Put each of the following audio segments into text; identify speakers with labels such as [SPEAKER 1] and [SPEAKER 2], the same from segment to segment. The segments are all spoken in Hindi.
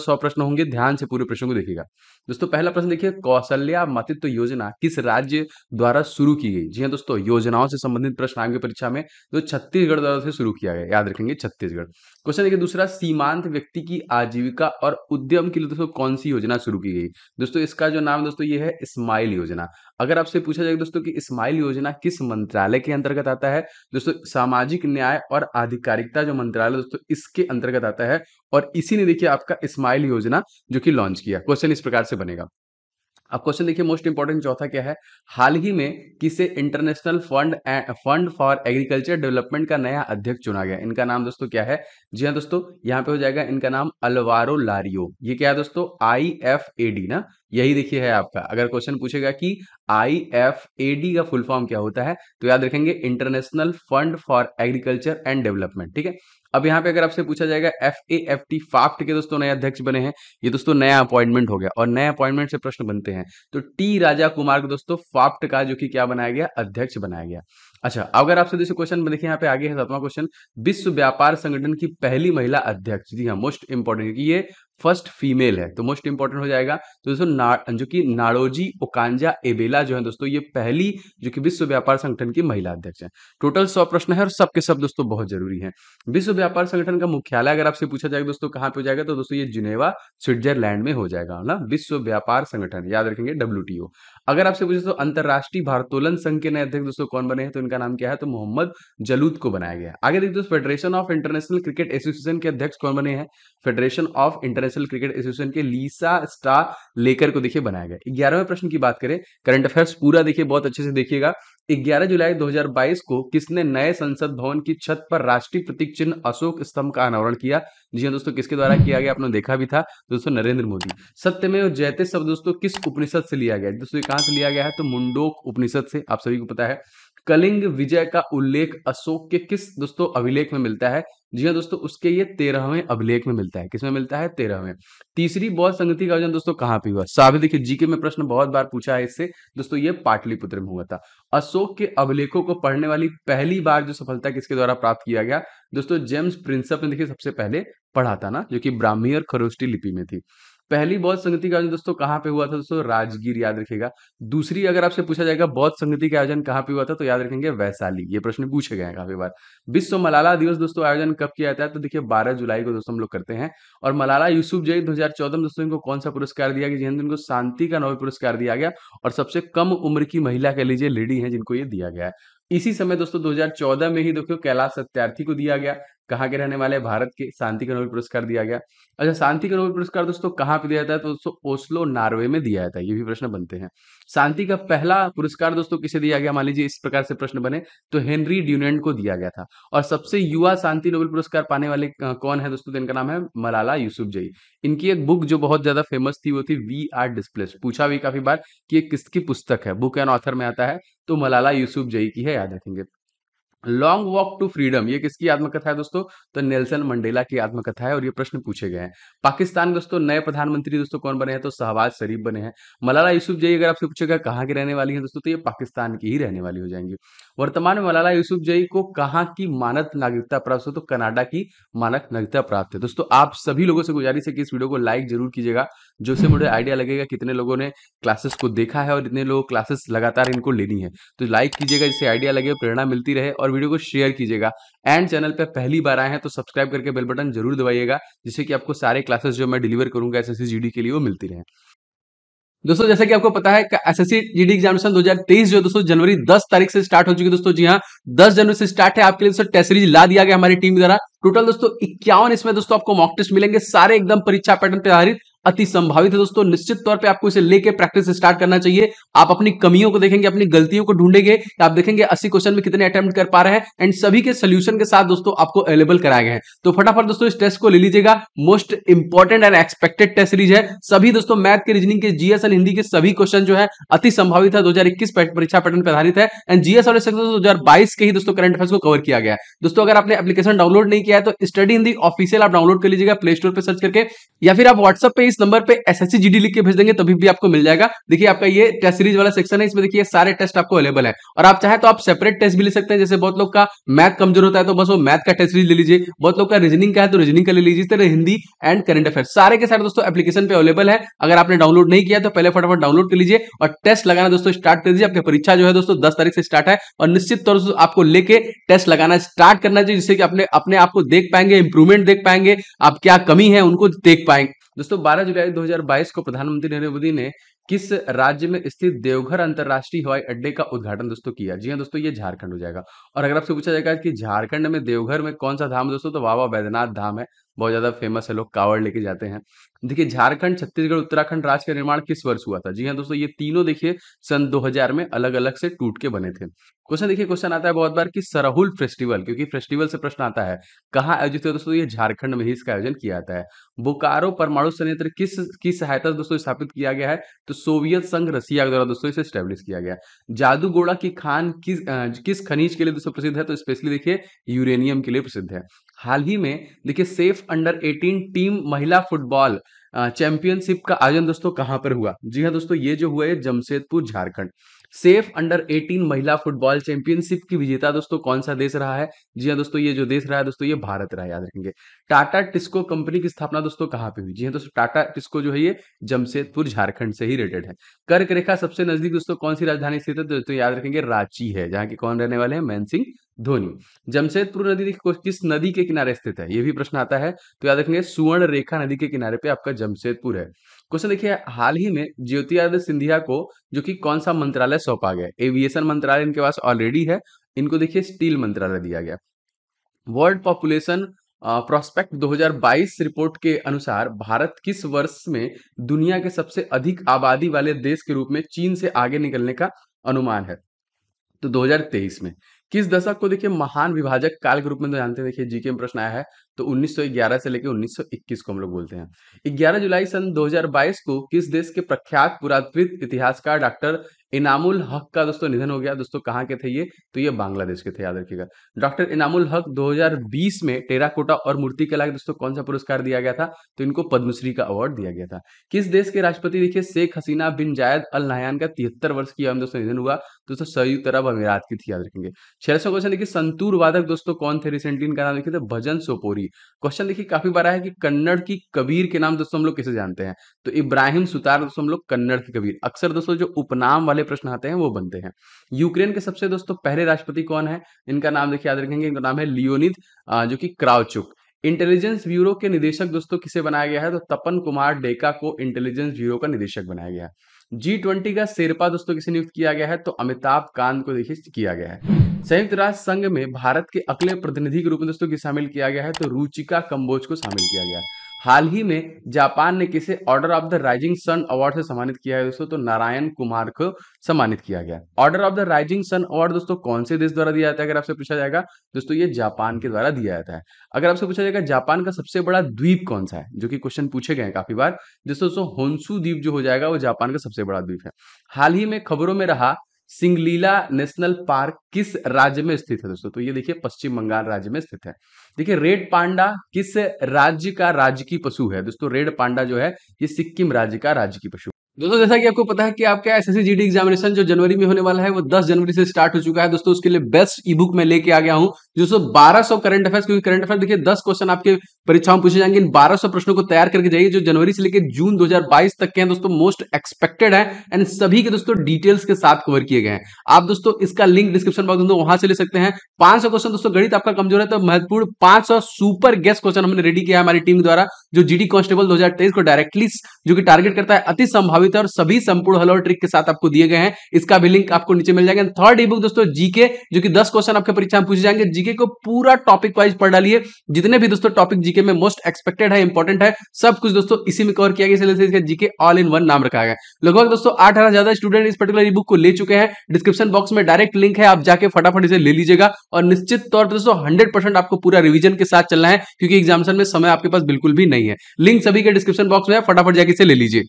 [SPEAKER 1] सौ प्रश्न होंगे ध्यान से पूरे प्रश्न को देखिएगा दोस्तों पहला प्रश्न देखिए कौशल्या मातृत्व योजना किस राज्य द्वारा शुरू की गई जी हाँ दोस्तों योजनाओं से संबंधित प्रश्न आगे परीक्षा में जो छत्तीसगढ़ द्वारा से शुरू किया गया याद रखेंगे छत्तीसगढ़ क्वेश्चन देखिए दूसरा सीमांत व्यक्ति की आजीविका और उद्यम के लिए दोस्तों कौन सी योजना शुरू की गई दोस्तों इसका जो नाम दोस्तों ये है स्माइल योजना अगर आपसे पूछा जाए दोस्तों कि स्माइल योजना किस मंत्रालय के अंतर्गत आता है दोस्तों सामाजिक न्याय और आधिकारिकता जो मंत्रालय दोस्तों इसके अंतर्गत आता है और इसी ने देखिए आपका स्माइल योजना जो कि लॉन्च किया क्वेश्चन इस प्रकार से बनेगा अब क्वेश्चन देखिए मोस्ट इंपॉर्टेंट चौथा क्या है हाल ही में किसे international fund fund for agriculture development का नया अध्यक्ष चुना गया इनका नाम दोस्तों क्या है जी हाँ दोस्तों यहाँ पे हो जाएगा इनका नाम अलवारो लारियो ये क्या है दोस्तों आई एफ ए डी ना यही देखिए है आपका अगर क्वेश्चन पूछेगा कि आई एफ ए डी का फुल फॉर्म क्या होता है तो याद रखेंगे international fund for agriculture and development ठीक है अब यहाँ पे अगर आपसे पूछा जाएगा एफ ए एफ टी फाफ्ट के दोस्तों नए अध्यक्ष बने हैं ये दोस्तों नया अपॉइंटमेंट हो गया और नए अपॉइंटमेंट से प्रश्न बनते हैं तो टी राजा कुमार को दोस्तों फाफ्ट का जो कि क्या बनाया गया अध्यक्ष बनाया गया अच्छा अगर आपसे दूसरे क्वेश्चन देखिए यहाँ पे आगे है सातवां क्वेश्चन विश्व व्यापार संगठन की पहली महिला अध्यक्ष जी हाँ मोस्ट इंपॉर्टेंट ये फर्स्ट फीमेल है तो मोस्ट इंपॉर्टेंट हो जाएगा तो दोस्तों ना, जो कि नाड़ोजी ओकांजा एबेला जो है दोस्तों ये पहली जो कि विश्व व्यापार संगठन की महिला अध्यक्ष है टोटल सौ प्रश्न है और सबके सब दोस्तों बहुत जरूरी है विश्व व्यापार संगठन का मुख्यालय अगर आपसे पूछा जाएगा दोस्तों कहां पर हो जाएगा तो दोस्तों ये जिनेवा स्विट्जरलैंड में हो जाएगा ना विश्व व्यापार संगठन याद रखेंगे डब्ल्यू अगर आपसे पूछे तो अंतर्राष्ट्रीय भारतोलन संघ के नए अध्यक्ष दोस्तों कौन बने हैं तो इनका नाम क्या है तो मोहम्मद जलूद को बनाया गया आगे देखिए दोस्तों federation of international cricket association के अध्यक्ष कौन बने हैं federation of international cricket association के लीसा स्टार लेकर को देखिए बनाया गया ग्यारहवें प्रश्न की बात करें करंट अफेयर्स पूरा देखिए बहुत अच्छे से देखिएगा 11 जुलाई 2022 को किसने नए संसद भवन की छत पर राष्ट्रीय प्रतीक चिन्ह अशोक स्तंभ का अनावरण किया जी हाँ दोस्तों किसके द्वारा किया गया आपने देखा भी था दोस्तों नरेंद्र मोदी सत्यमेव जयते शब्द दोस्तों किस उपनिषद से लिया गया दोस्तों ये कहां से लिया गया है तो मुंडोक उपनिषद से आप सभी को पता है कलिंग विजय का उल्लेख अशोक के किस दोस्तों अभिलेख में मिलता है जी हाँ दोस्तों उसके ये तेरहवें अभिलेख में मिलता है किसमें मिलता है तेरहवें तीसरी बौद्ध संगति का आयोजन दोस्तों कहाँ पे हुआ साबित देखिए जीके में प्रश्न बहुत बार पूछा है इससे दोस्तों ये पाटलिपुत्र में हुआ था अशोक के अभिलेखों को पढ़ने वाली पहली बार जो सफलता किसके द्वारा प्राप्त किया गया दोस्तों जेम्स प्रिंसअप ने देखिए सबसे पहले पढ़ा था ना जो कि ब्राह्मी और खरोष्टी लिपि में थी पहली बौद्ध संगति का आयोजन दोस्तों कहाँ पे हुआ था दोस्तों राजगीर याद रखिएगा दूसरी अगर आपसे पूछा जाएगा बौद्ध संगति का आयोजन कहाँ पे हुआ था तो याद रखेंगे वैशाली ये प्रश्न पूछे गए हैं काफी बार विश्व मलाला दिवस दोस्तों आयोजन कब किया जाता है तो देखिए बारह जुलाई को दोस्तों हम लोग करते हैं और मलाला यूसुफ जई दो में दोस्तों इनको कौन सा पुरस्कार दिया गया जिन्हें इनको शांति का नोबेल पुरस्कार दिया गया और सबसे कम उम्र की महिला कह लीजिए लेडी है जिनको ये दिया गया है इसी समय दोस्तों 2014 में ही देखियो कैलाश सत्यार्थी को दिया गया कहाँ के रहने वाले भारत के शांति का नोबेल पुरस्कार दिया गया अच्छा शांति का नोबेल पुरस्कार दोस्तों कहाँ पे दिया जाता है तो दोस्तों ओस्लो नार्वे में दिया जाता है ये भी प्रश्न बनते हैं शांति का पहला पुरस्कार दोस्तों किसे दिया गया मान लीजिए इस प्रकार से प्रश्न बने तो हेनरी ड्यूनेंट को दिया गया था और सबसे युवा शांति नोबेल पुरस्कार पाने वाले कौन है दोस्तों तो इनका नाम है मलाला यूसुफ जई इनकी एक बुक जो बहुत ज्यादा फेमस थी वो थी वी आर डिस्प्लेस पूछा भी काफी बार कि ये किसकी पुस्तक है बुक एंड ऑथर में आता है तो मलाला यूसुफ जई की है याद रखेंगे लॉन्ग वॉक टू फ्रीडम ये किसकी आत्मकथा है दोस्तों तो नेल्सन मंडेला की आत्मकथा है और ये प्रश्न पूछे गए हैं पाकिस्तान दोस्तों नए प्रधानमंत्री दोस्तों कौन बने हैं तो शहबाज शरीफ बने हैं मलाला यूसुफ जई अगर आपसे पूछेगा कहाँ की रहने वाली है दोस्तों तो ये पाकिस्तान की ही रहने वाली हो जाएंगी वर्तमान में मलाला यूसुफ जई को कहाँ की मानक नागरिकता प्राप्त हो तो कनाडा की मानक नागरिकता प्राप्त है दोस्तों आप सभी लोगों से गुजारिश है कि इस वीडियो को लाइक जरूर कीजिएगा जो से मुझे आइडिया लगेगा कितने लोगों ने क्लासेस को देखा है और इतने लोग क्लासेस लगातार इनको लेनी है तो लाइक कीजिएगा जिससे आइडिया लगे प्रेरणा मिलती रहे और वीडियो को शेयर कीजिएगा एंड चैनल पर पहली बार आए हैं तो सब्सक्राइब करके बेल बटन जरूर दबाइएगा जिससे कि आपको सारे क्लासेस जो मैं डिलीवर करूंगा एस एस के लिए वो मिलती रहे दोस्तों जैसा कि आपको पता है एस एस डी एग्जामिनेशन 2023 जो दोस्तों जनवरी 10 तारीख से स्टार्ट हो चुकी है दोस्तों जी हाँ 10 जनवरी से स्टार्ट है आपके लिए दोस्तों टेस्ट सीरीज ला दिया गया हमारी टीम द्वारा टोटल दोस्तों इक्यावन इसमें दोस्तों आपको मॉक टेस्ट मिलेंगे सारे एकदम परीक्षा पैटर्न पर आधारित अति संभावित है दोस्तों निश्चित तौर पे आपको इसे लेके प्रैक्टिस स्टार्ट करना चाहिए आप अपनी कमियों को देखेंगे अपनी गलतियों को ढूंढेंगे तो आप देखेंगे अस्सी क्वेश्चन में कितने अटेम्प्ट कर पा रहे हैं एंड सभी के सोल्यूशन के साथ दोस्तों आपको अवेलेबल कराए गए हैं तो फटाफट दोस्तों इस टेस्ट को ले लीजिएगा most important and expected test series है सभी दोस्तों मैथ के रीजनिंग के जीएस एंड हिंदी के सभी क्वेश्चन जो है अति संभावित है दो परीक्षा पैटर्न पर आधारित है एंड जीएस और दो के ही दोस्तों करंट अफेयर को कवर किया गया दोस्तों अगर आपने एप्लीकेशन डाउनलोड नहीं किया है तो स्टडी हिंदी ऑफिशियल आप डाउनलोड कर लीजिएगा प्ले स्टोर पर सर्च करके या फिर आप व्हाट्सएप पर इस नंबर पे एस एस लिख के भेज देंगे तभी भी आपको मिल जाएगा देखिए आपका ये टेस्ट सीरीज वाला सेक्शन है इसमें देखिए सारे टेस्ट आपको अवेलेबल है और आप चाहे तो आप सेपरेट टेस्ट भी ले सकते हैं जैसे बहुत लोग का मैथ कमजोर होता है तो बस वो मैथ का टेस्ट सीरीज ले लीजिए बहुत लोग का रीजनिंग का है तो रीजनिंग का ले लीजिए तरह हिंदी एंड करंट अफेयर सारे के सारे दोस्तों एप्लीकेशन पे अवेलेबल है अगर आपने डाउनलोड नहीं किया तो पहले फटाफट डाउनलोड कर लीजिए और टेस्ट लगाना दोस्तों स्टार्ट कर दीजिए आपकी परीक्षा जो है दोस्तों दस तारीख से स्टार्ट है और निश्चित तौर से आपको लेके टेस्ट लगाना स्टार्ट करना चाहिए जिससे कि अपने अपने आपको देख पाएंगे इंप्रूवमेंट देख पाएंगे आप क्या कमी है उनको देख पाएंगे दोस्तों 12 जुलाई 2022 को प्रधानमंत्री नरेंद्र मोदी ने किस राज्य में स्थित देवघर अंतर्राष्ट्रीय हवाई अड्डे का उद्घाटन दोस्तों किया जी हाँ दोस्तों ये झारखंड हो जाएगा और अगर आपसे पूछा जाएगा कि झारखंड में देवघर में कौन सा धाम है दोस्तों तो बाबा बैद्यनाथ धाम है बहुत ज्यादा फेमस है लोग कावड़ लेके जाते हैं देखिए झारखंड छत्तीसगढ़ उत्तराखंड राज्य का निर्माण किस वर्ष हुआ था जी हाँ दोस्तों ये तीनों देखिए सन 2000 में अलग अलग से टूट के बने थे क्वेश्चन देखिए क्वेश्चन आता है बहुत बार कि सरहुल फेस्टिवल क्योंकि फेस्टिवल से प्रश्न आता है कहाँ आयोजित हुआ दोस्तों ये झारखंड में ही इसका आयोजन किया जाता है बोकारो परमाणु संयंत्र किस की सहायता दोस्तों स्थापित किया गया है तो तो सोवियत संघ रसिया द्वारा दोस्तों इसे स्टैब्लिश किया गया जादू घोड़ा की खान किस किस खनिज के लिए दोस्तों प्रसिद्ध है तो स्पेशली देखिए यूरेनियम के लिए प्रसिद्ध है हाल ही में देखिए सेफ अंडर 18 टीम महिला फुटबॉल चैंपियनशिप का आयोजन दोस्तों कहां पर हुआ जी हाँ दोस्तों ये जो हुआ है जमशेदपुर झारखंड सेफ अंडर 18 महिला फुटबॉल चैंपियनशिप की विजेता दोस्तों कौन सा देश रहा है जी हाँ दोस्तों ये जो देश रहा है दोस्तों ये भारत रहा है याद रखेंगे टाटा टिस्को कंपनी की स्थापना दोस्तों कहाँ पे हुई जी हाँ दोस्तों टाटा टिस्को जो है ये जमशेदपुर झारखंड से ही रिलेटेड है कर्क रेखा सबसे नजदीक दोस्तों कौन सी राजधानी स्थित है दोस्तों याद रखेंगे रांची है जहाँ के कौन रहने वाले हैं मैन सिंह धोनी जमशेदपुर नदी किस नदी के किनारे स्थित है ये भी प्रश्न आता है तो याद रखेंगे सुवर्ण रेखा नदी के किनारे पे आपका जमशेदपुर है क्वेश्चन देखिए हाल ही में ज्योतिरादित्य सिंधिया को जो कि कौन सा मंत्रालय सौंपा गया एविएशन मंत्रालय इनके पास ऑलरेडी है इनको देखिए स्टील मंत्रालय दिया गया वर्ल्ड पॉपुलेशन प्रोस्पेक्ट 2022 रिपोर्ट के अनुसार भारत किस वर्ष में दुनिया के सबसे अधिक आबादी वाले देश के रूप में चीन से आगे निकलने का अनुमान है तो 2023 में किस दशक को देखिए महान विभाजक काल के रूप में तो जानते हैं देखिए जीके में प्रश्न आया है तो 1911 से लेकर 1921 को हम लोग बोलते हैं 11 जुलाई सन 2022 को किस देश के प्रख्यात पुरातत्व इतिहासकार डॉक्टर इनामुल हक का दोस्तों निधन हो गया दोस्तों कहाँ के थे ये तो ये बांग्लादेश के थे याद रखिएगा डॉक्टर इनामुल हक 2020 में टेराकोटा और मूर्तिकला के दोस्तों कौन सा पुरस्कार दिया गया था तो इनको पद्मश्री का अवार्ड दिया गया था किस देश के राष्ट्रपति देखिए शेख हसीना बिन जायद अल नहयान का तिहत्तर वर्ष की दोस्तों निधन हुआ तो दोस्तों संयुक्त अरब अमीरात की थी याद रखेंगे छह सौ क्वेश्चन देखिए संतूर वादक दोस्तों कौन थे रिसेंटली इनका नाम देखिए थे भजन सोपोरी क्वेश्चन देखिए काफी बड़ा है कि कन्नड़ की कबीर के नाम दोस्तों हम लोग किसे जानते हैं तो इब्राहिम सुतार दोस्तों हम लोग कन्नड़ की कबीर अक्सर दोस्तों जो उपनाम वाले प्रश्न आते हैं वो बनते हैं यूक्रेन के सबसे दोस्तों पहले राष्ट्रपति कौन है इनका नाम देखिए याद रखेंगे इनका नाम है लियोनिद जो कि क्राउचुक इंटेलिजेंस ब्यूरो के निदेशक दोस्तों किसे बनाया गया है तो तपन कुमार डेका को इंटेलिजेंस ब्यूरो का निदेशक बनाया गया है जी ट्वेंटी का शेरपा दोस्तों किसे नियुक्त किया गया है तो अमिताभ कांत को देखिए किया गया है संयुक्त राष्ट्र संघ में भारत के अगले प्रतिनिधि के रूप में दोस्तों की शामिल किया गया है तो रुचिका कंबोज को शामिल किया गया है हाल ही में जापान ने किसे order of the rising sun award से सम्मानित किया है दोस्तों तो नारायण कुमार को सम्मानित किया गया order of the rising sun award दोस्तों कौन से देश द्वारा दिया जाता है अगर आपसे पूछा जाएगा दोस्तों ये जापान के द्वारा दिया जाता है अगर आपसे पूछा जाएगा जापान का सबसे बड़ा द्वीप कौन सा है जो कि क्वेश्चन पूछे गए काफी बार दोस्तों होन्सू द्वीप जो हो जाएगा वो जापान का सबसे बड़ा द्वीप है हाल ही में खबरों में रहा सिंगलीला नेशनल पार्क किस राज्य में स्थित है दोस्तों तो ये देखिए पश्चिम बंगाल राज्य में स्थित है देखिए रेड पांडा किस राज्य का राजकीय पशु है दोस्तों रेड पांडा जो है ये सिक्किम राज्य का राजकीय पशु दोस्तों जैसा कि आपको पता है कि आपका एस एस एग्जामिनेशन जो जनवरी में होने वाला है वो 10 जनवरी से स्टार्ट हो चुका है दोस्तों उसके लिए बेस्ट ई बुक में लेके आ गया हूं दोस्तों 1200 करंट अफेयर्स क्योंकि करंट अफेयर देखिए 10 क्वेश्चन आपके परीक्षाओं पूछे जाएंगे इन 1200 प्रश्नों को तैयार करके जाइए जो जनवरी से लेकर जून दो तक के हैं दोस्तों मोस्ट एक्सपेक्टेड है एंड सभी के दोस्तों डिटेल्स के साथ कवर किए गए हैं आप दोस्तों इसका लिंक डिस्क्रिप्शन बॉक्स दोस्तों वहां से ले सकते हैं पांच क्वेश्चन दोस्तों गणित आपका कमजोर है तो महत्वपूर्ण पांच सुपर गेस्ट क्वेश्चन हमने रेडी किया है हमारी टीम द्वारा जो डी कांस्टेबल दो को डायरेक्टली जो कि टारगेट करता है अति संभावित प्रभावित है और सभी संपूर्ण हल और ट्रिक के साथ आपको दिए गए हैं इसका भी लिंक आपको नीचे मिल जाएगा थर्ड ई बुक दोस्तों जीके जो कि दस क्वेश्चन आपके परीक्षा में पूछे जाएंगे जीके को पूरा टॉपिक वाइज पढ़ डालिए जितने भी दोस्तों टॉपिक जीके में मोस्ट एक्सपेक्टेड है इंपॉर्टेंट है सब कुछ दोस्तों इसी में कवर किया गया इसलिए इसका जीके ऑल इन वन नाम रखा गया लगभग दोस्तों आठ हजार ज्यादा स्टूडेंट इस पर्टिकुलर ई बुक को ले चुके हैं डिस्क्रिप्शन बॉक्स में डायरेक्ट लिंक है आप जाके फटाफट इसे ले लीजिएगा और निश्चित तौर पर दोस्तों हंड्रेड आपको पूरा रिविजन के साथ चलना है क्योंकि एग्जामेशन में समय आपके पास बिल्कुल भी नहीं है लिंक सभी के डिस्क्रिप्शन बॉक्स में फटाफट जाके इसे ले लीजिए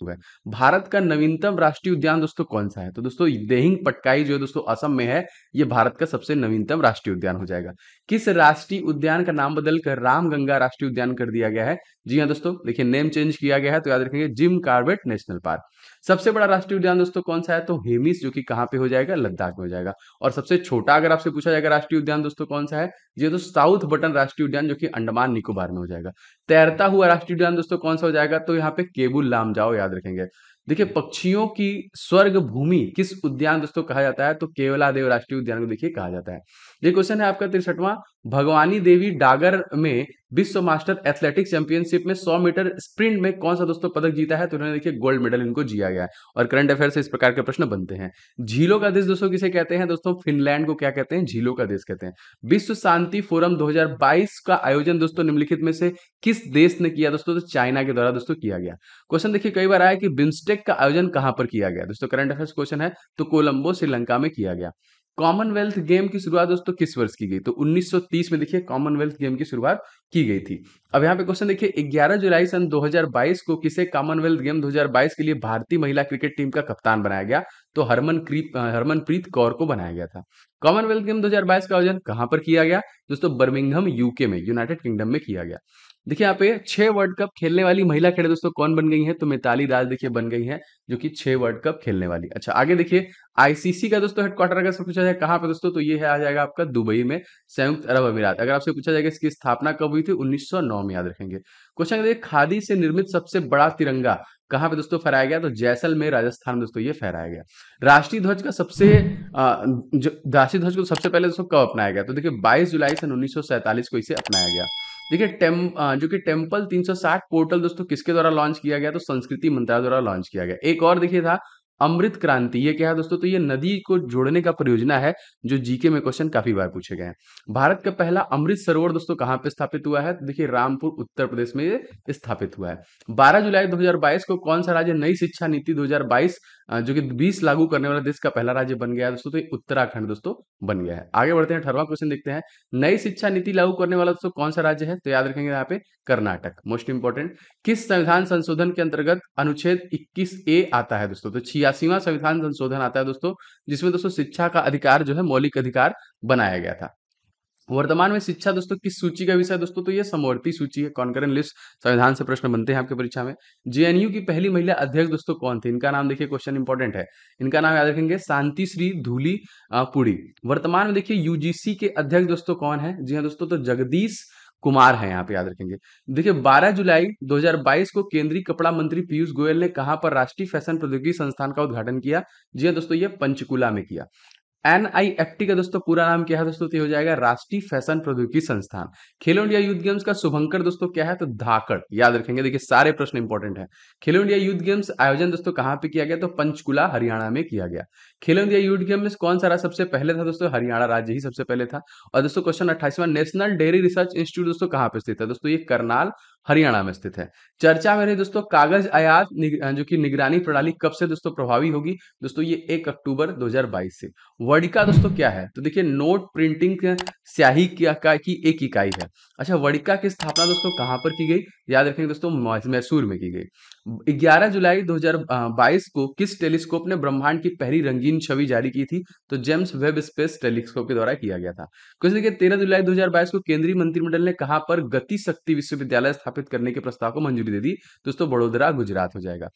[SPEAKER 1] भारत भारत का नवीनतम राष्ट्रीय उद्यान दोस्तों कौन सा है तो दोस्तों देहिंग पटकाई जो है दोस्तों असम में है ये भारत का सबसे नवीनतम राष्ट्रीय उद्यान हो जाएगा किस राष्ट्रीय उद्यान का नाम बदलकर रामगंगा राष्ट्रीय उद्यान कर दिया गया है जी हाँ दोस्तों देखिए नेम चेंज किया गया है तो याद रखेंगे जिम कार्बेट नेशनल पार्क सबसे बड़ा राष्ट्रीय उद्यान दोस्तों कौन सा है तो हेमिस जो कि कहां पे हो जाएगा लद्दाख में हो जाएगा और सबसे छोटा अगर आपसे पूछा जाएगा राष्ट्रीय उद्यान दोस्तों कौन सा है ये तो साउथ बटन राष्ट्रीय उद्यान जो कि अंडमान निकोबार में हो जाएगा तैरता हुआ राष्ट्रीय उद्यान दोस्तों कौन सा हो जाएगा तो यहाँ पे केबुल लाम जाओ याद रखेंगे देखिए पक्षियों की स्वर्ग भूमि किस उद्यान दोस्तों कहा जाता है तो केवला देव राष्ट्रीय उद्यान को देखिए कहा जाता है ये क्वेश्चन है आपका तिरसठवां भगवानी देवी डागर में विश्व मास्टर एथलेटिक्स चैंपियनशिप में 100 मीटर स्प्रिंट में कौन सा दोस्तों पदक जीता है तो इन्होंने देखिए गोल्ड मेडल इनको जिया गया है और करंट अफेयर से इस प्रकार के प्रश्न बनते हैं झीलों का देश दोस्तों किसे कहते हैं दोस्तों फिनलैंड को क्या कहते हैं झीलों का देश कहते हैं विश्व शांति फोरम दो का आयोजन दोस्तों निम्नलिखित में से किस देश ने किया दोस्तों तो चाइना के द्वारा दोस्तों किया गया क्वेश्चन देखिए कई बार आया कि बिम्स्टेक का आयोजन कहां पर किया गया दोस्तों करंट अफेयर क्वेश्चन है तो कोलंबो श्रीलंका में किया गया कॉमनवेल्थ गेम की शुरुआत दोस्तों किस वर्ष की गई तो 1930 में देखिए कॉमनवेल्थ गेम की शुरुआत की गई थी अब यहाँ पे क्वेश्चन देखिए 11 जुलाई सन 2022 को किसे कॉमनवेल्थ गेम 2022 के लिए भारतीय महिला क्रिकेट टीम का कप्तान बनाया गया तो हरमन हरमनप्रीत कौर को बनाया गया था कॉमनवेल्थ गेम 2022 का आयोजन कहां पर किया गया दोस्तों बर्मिंगहम यूके में यूनाइटेड किंगडम में किया गया देखिए यहाँ पे छह वर्ल्ड कप खेलने वाली महिला खेड़े दोस्तों कौन बन गई है तो मिताली राज देखिए बन गई है जो कि छह वर्ल्ड कप खेलने वाली अच्छा आगे देखिए आईसीसी का दोस्तों हेडक्वार्टर अगर पूछा जाए कहाँ पे दोस्तों तो ये है आ जाएगा आपका दुबई में संयुक्त अरब अमीरात अगर आपसे पूछा जाएगा इसकी स्थापना कब हुई थी उन्नीस में याद रखेंगे क्वेश्चन देखिए खादी से निर्मित सबसे बड़ा तिरंगा कहाँ पे दोस्तों फहराया गया तो जैसलमेर राजस्थान में दोस्तों ये फहराया गया राष्ट्रीय ध्वज का सबसे राष्ट्रीय ध्वज को सबसे पहले दोस्तों कब अपनाया गया तो देखिए 22 जुलाई सन 1947 को इसे अपनाया गया देखिए टेम जो कि टेम्पल 360 पोर्टल दोस्तों किसके द्वारा लॉन्च किया गया तो संस्कृति मंत्रालय द्वारा लॉन्च किया गया एक और देखिए था अमृत क्रांति ये क्या है दोस्तों तो ये नदी को जोड़ने का परियोजना है जो जीके में क्वेश्चन काफी बार पूछे गए हैं भारत का पहला अमृत सरोवर दोस्तों कहां पे स्थापित हुआ है तो देखिए रामपुर उत्तर प्रदेश में स्थापित हुआ है 12 जुलाई 2022 को कौन सा राज्य नई शिक्षा नीति 2022 जो कि 20 लागू करने वाला देश का पहला राज्य बन गया है दोस्तों तो उत्तराखंड दोस्तों बन गया है आगे बढ़ते हैं अठारवा क्वेश्चन देखते हैं नई शिक्षा नीति लागू करने वाला दोस्तों कौन सा राज्य है तो याद रखेंगे यहाँ पे कर्नाटक मोस्ट इंपोर्टेंट किस संविधान संशोधन के अंतर्गत अनुच्छेद इक्कीस ए आता है दोस्तों तो छियासीवा संविधान संशोधन आता है दोस्तों जिसमें दोस्तों शिक्षा का अधिकार जो है मौलिक अधिकार बनाया गया था वर्तमान में शिक्षा दोस्तों किस सूची का विषय दोस्तों तो ये समवर्ती सूची है कॉन्करेंट लिस्ट संविधान से प्रश्न बनते हैं आपके परीक्षा में जेएनयू की पहली महिला अध्यक्ष दोस्तों कौन थी इनका नाम देखिए क्वेश्चन इंपॉर्टेंट है इनका नाम याद रखेंगे शांति श्री धूली पुड़ी वर्तमान में देखिये यूजीसी के अध्यक्ष दोस्तों कौन है जी हाँ दोस्तों तो जगदीश कुमार है यहाँ पे याद रखेंगे देखिए 12 जुलाई 2022 को केंद्रीय कपड़ा मंत्री पीयूष गोयल ने कहा पर राष्ट्रीय फैशन प्रौद्योगिकी संस्थान का उद्घाटन किया जी हाँ दोस्तों ये पंचकुला में किया एन आई एफ टी का दोस्तों पूरा नाम क्या है दोस्तों तो हो जाएगा राष्ट्रीय फैशन प्रौद्योगिकी संस्थान खेलो इंडिया यूथ गेम्स का शुभंकर दोस्तों क्या है तो धाकड़ याद रखेंगे देखिए सारे प्रश्न इंपॉर्टेंट है खेलो इंडिया यूथ गेम्स आयोजन दोस्तों कहां पे किया गया तो पंचकुला हरियाणा में किया गया खेलो इंडिया यूथ गेम्स कौन सा सबसे पहले था दोस्तों हरियाणा राज्य ही सबसे पहले था और दोस्तों क्वेश्चन अट्ठाईसवा नेशनल डेयरी रिसर्च इंस्टीट्यूट दोस्तों कहां पर स्थित है दोस्तों ये करनाल हरियाणा में स्थित है चर्चा में रहे दोस्तों कागज आयात जो कि निगरानी प्रणाली कब से दोस्तों प्रभावी होगी दोस्तों ये 1 अक्टूबर 2022 से वडिका दोस्तों क्या है तो देखिए नोट प्रिंटिंग स्याही की एक इकाई है अच्छा वडिका की स्थापना दोस्तों कहां पर की गई याद रखेंगे दोस्तों मैसूर में की गई 11 जुलाई 2022 को किस टेलीस्कोप ने ब्रह्मांड की पहली रंगीन छवि जारी की थी तो जेम्स वेब स्पेस टेलीस्कोप के द्वारा किया गया था क्वेश्चन देखिए 13 जुलाई 2022 को केंद्रीय मंत्रिमंडल ने कहा पर गति शक्ति विश्वविद्यालय स्थापित करने के प्रस्ताव को मंजूरी दे दी दोस्तों बड़ोदरा गुजरात हो जाएगा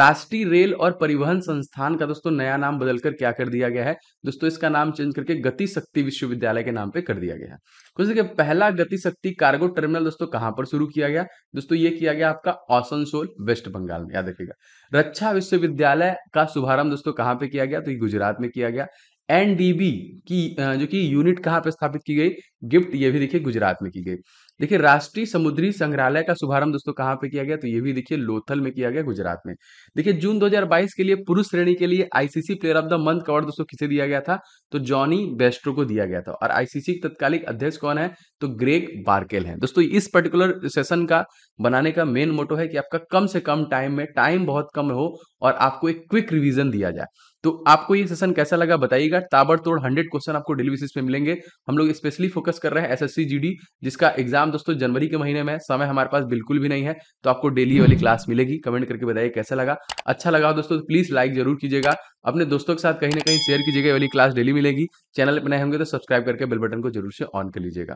[SPEAKER 1] राष्ट्रीय रेल और परिवहन संस्थान का दोस्तों नया नाम बदलकर क्या कर दिया गया है दोस्तों इसका नाम चेंज करके गति शक्ति विश्वविद्यालय के नाम पर कर दिया गया है तो क्वेश्चन देखिए पहला गति शक्ति कार्गो टर्मिनल दोस्तों कहां पर शुरू किया गया दोस्तों ये किया गया आपका आसनसोल वेस्ट बंगाल में याद रखिएगा रक्षा विश्वविद्यालय का शुभारंभ दोस्तों कहां पे किया गया तो ये गुजरात में किया गया एनडीबी की जो कि यूनिट कहां पर स्थापित की गई गिफ्ट ये भी देखिए गुजरात में की गई देखिए राष्ट्रीय समुद्री संग्रहालय का शुभारंभ दोस्तों कहां पे किया गया तो ये भी देखिए लोथल में किया गया गुजरात में देखिए जून 2022 के लिए पुरुष श्रेणी के लिए ICC player of the month का अवार्ड दोस्तों किसे दिया गया था तो जॉनी बेस्ट्रो को दिया गया था और आईसीसी तत्कालिक अध्यक्ष कौन है तो ग्रेग बार्केल है दोस्तों इस पर्टिकुलर सेशन का बनाने का मेन मोटो है कि आपका कम से कम टाइम में टाइम बहुत कम हो और आपको एक क्विक रिविजन दिया जाए तो आपको ये सेशन कैसा लगा बताइएगा ताबड़तोड़ हंड्रेड क्वेश्चन आपको डेली बेसिस पे मिलेंगे हम लोग स्पेशली फोकस कर रहे हैं एसएससी जीडी जिसका एग्जाम दोस्तों जनवरी के महीने में है समय हमारे पास बिल्कुल भी नहीं है तो आपको डेली वाली क्लास मिलेगी कमेंट करके बताइए कैसा लगा अच्छा लगा दोस्तों तो प्लीज लाइक जरूर कीजिएगा अपने दोस्तों के साथ कहीं ना कहीं शेयर कीजिएगा वाली क्लास डेली मिलेगी चैनल पर नए होंगे तो सब्सक्राइब करके बेल बटन को जरूर से ऑन कर लीजिएगा